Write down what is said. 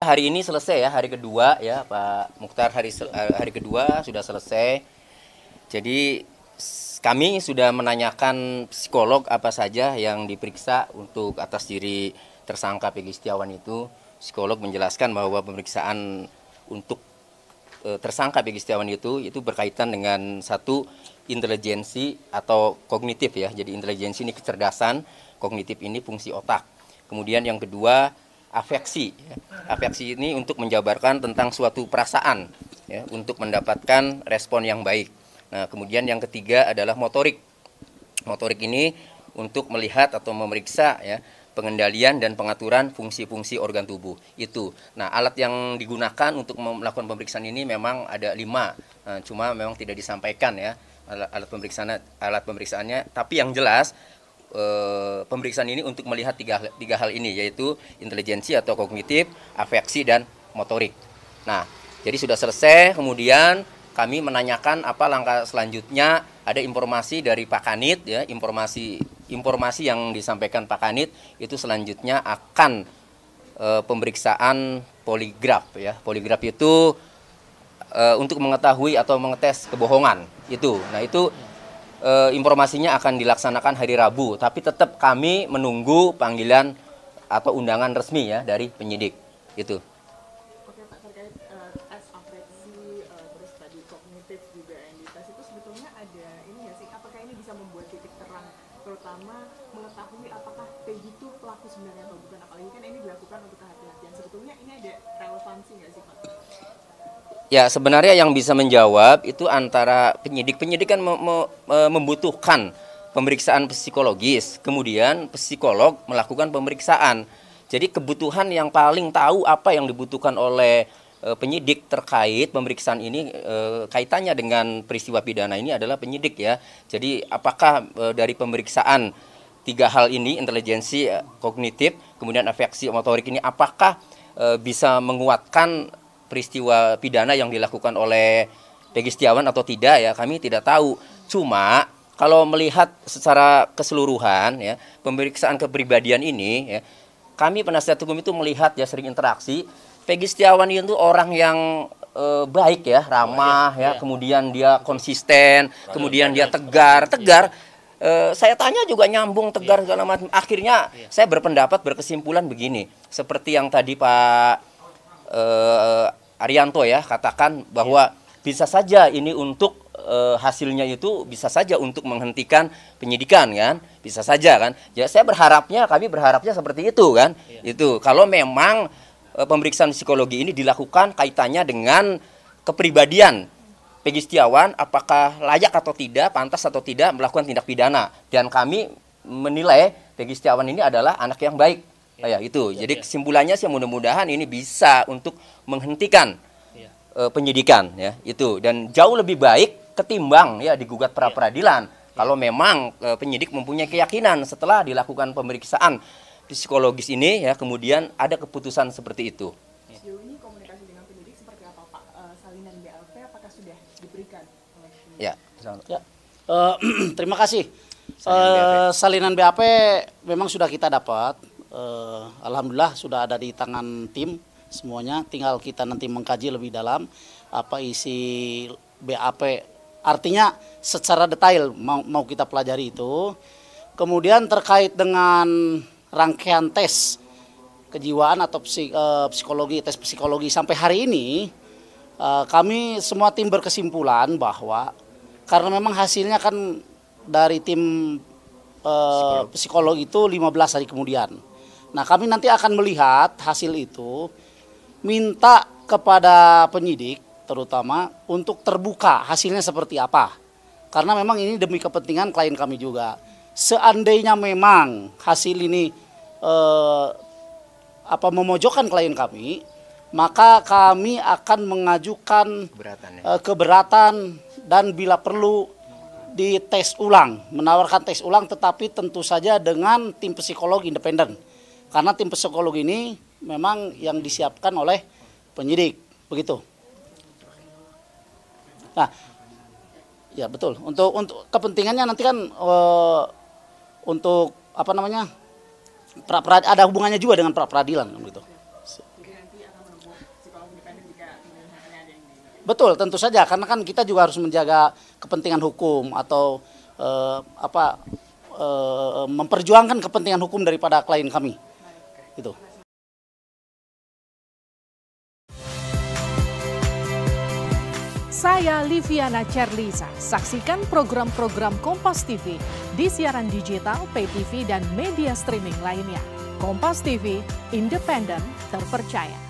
Hari ini selesai ya, hari kedua ya Pak Mukhtar hari eh, hari kedua sudah selesai. Jadi kami sudah menanyakan psikolog apa saja yang diperiksa untuk atas diri tersangka Pegi Setiawan itu. Psikolog menjelaskan bahwa pemeriksaan untuk e, tersangka Pegi Setiawan itu itu berkaitan dengan satu intelijensi atau kognitif ya. Jadi intelijensi ini kecerdasan, kognitif ini fungsi otak. Kemudian yang kedua afeksi. Ya. Afeksi ini untuk menjabarkan tentang suatu perasaan ya, untuk mendapatkan respon yang baik. Nah, kemudian yang ketiga adalah motorik. Motorik ini untuk melihat atau memeriksa ya pengendalian dan pengaturan fungsi-fungsi organ tubuh itu. Nah, alat yang digunakan untuk melakukan pemeriksaan ini memang ada lima, nah, cuma memang tidak disampaikan ya pemeriksaan alat pemeriksaannya. Tapi yang jelas eh, pemeriksaan ini untuk melihat tiga, tiga hal ini yaitu intelijensi atau kognitif, afeksi dan motorik. Nah, jadi sudah selesai kemudian kami menanyakan apa langkah selanjutnya ada informasi dari Pak Kanit ya informasi informasi yang disampaikan Pak Kanit itu selanjutnya akan e, pemeriksaan poligraf ya poligraf itu eh, untuk mengetahui atau mengetes kebohongan itu nah itu e, informasinya akan dilaksanakan hari Rabu, tapi tetap kami menunggu panggilan atau undangan resmi ya dari penyidik. itu pelaku sebenarnya atau bukan apalagi kan ini dilakukan untuk kehati-hatian sebetulnya ini ada relevansi nggak sih pak Ya sebenarnya yang bisa menjawab itu antara penyidik penyidik kan e, membutuhkan pemeriksaan psikologis, kemudian psikolog melakukan pemeriksaan. Jadi kebutuhan yang paling tahu apa yang dibutuhkan oleh e, penyidik terkait pemeriksaan ini e, kaitannya dengan peristiwa pidana ini adalah penyidik ya. Jadi apakah dari pemeriksaan tiga hal ini intelijensi, kognitif, kemudian afeksi motorik ini apakah bisa menguatkan peristiwa pidana yang dilakukan oleh Peggy Setiawan atau tidak ya kami tidak tahu. Cuma kalau melihat secara keseluruhan ya pemeriksaan kepribadian ini ya kami penasihat hukum itu melihat ya sering interaksi Peggy Setiawan itu orang yang e, baik ya ramah ya iya, iya. kemudian dia konsisten kemudian dia tegar iya. tegar e, saya tanya juga nyambung tegar segala macam akhirnya saya berpendapat berkesimpulan begini seperti yang tadi Pak e, Arianto ya katakan bahwa ya. bisa saja ini untuk e, hasilnya itu bisa saja untuk menghentikan penyidikan kan bisa saja kan ya saya berharapnya kami berharapnya seperti itu kan ya. itu kalau memang e, pemeriksaan psikologi ini dilakukan kaitannya dengan kepribadian Pegi Setiawan apakah layak atau tidak pantas atau tidak melakukan tindak pidana dan kami menilai Pegi Setiawan ini adalah anak yang baik ya, nah, ya itu. Ya, Jadi ya. kesimpulannya sih mudah-mudahan ini bisa untuk menghentikan ya. uh, penyidikan ya itu dan jauh lebih baik ketimbang ya digugat pra iya. peradilan ya. kalau memang uh, penyidik mempunyai keyakinan setelah dilakukan pemeriksaan psikologis ini ya kemudian ada keputusan seperti itu. Ya, ya. Uh, terima kasih. Salinan BAP. Uh, salinan BAP memang sudah kita dapat eh, alhamdulillah sudah ada di tangan tim semuanya. Tinggal kita nanti mengkaji lebih dalam apa isi BAP. Artinya secara detail mau, mau kita pelajari itu. Kemudian terkait dengan rangkaian tes kejiwaan atau eh, psikologi tes psikologi sampai hari ini eh, kami semua tim berkesimpulan bahwa karena memang hasilnya kan dari tim eh, psikolog itu 15 hari kemudian. Nah, kami nanti akan melihat hasil itu, minta kepada penyidik terutama untuk terbuka hasilnya seperti apa. Karena memang ini demi kepentingan klien kami juga. Seandainya memang hasil ini eh, apa memojokkan klien kami, maka kami akan mengajukan keberatan, ya? eh, keberatan dan bila perlu dites ulang, menawarkan tes ulang tetapi tentu saja dengan tim psikologi independen karena tim psikolog ini memang yang disiapkan oleh penyidik, begitu. Nah, ya betul. Untuk untuk kepentingannya nanti kan uh, untuk apa namanya pra, pra, ada hubungannya juga dengan pra peradilan kan begitu. Betul, tentu saja karena kan kita juga harus menjaga kepentingan hukum atau eh, apa eh, memperjuangkan kepentingan hukum daripada klien kami itu Saya Liviana Cerlisa. Saksikan program-program Kompas TV di siaran digital, pay TV, dan media streaming lainnya. Kompas TV, independen, terpercaya.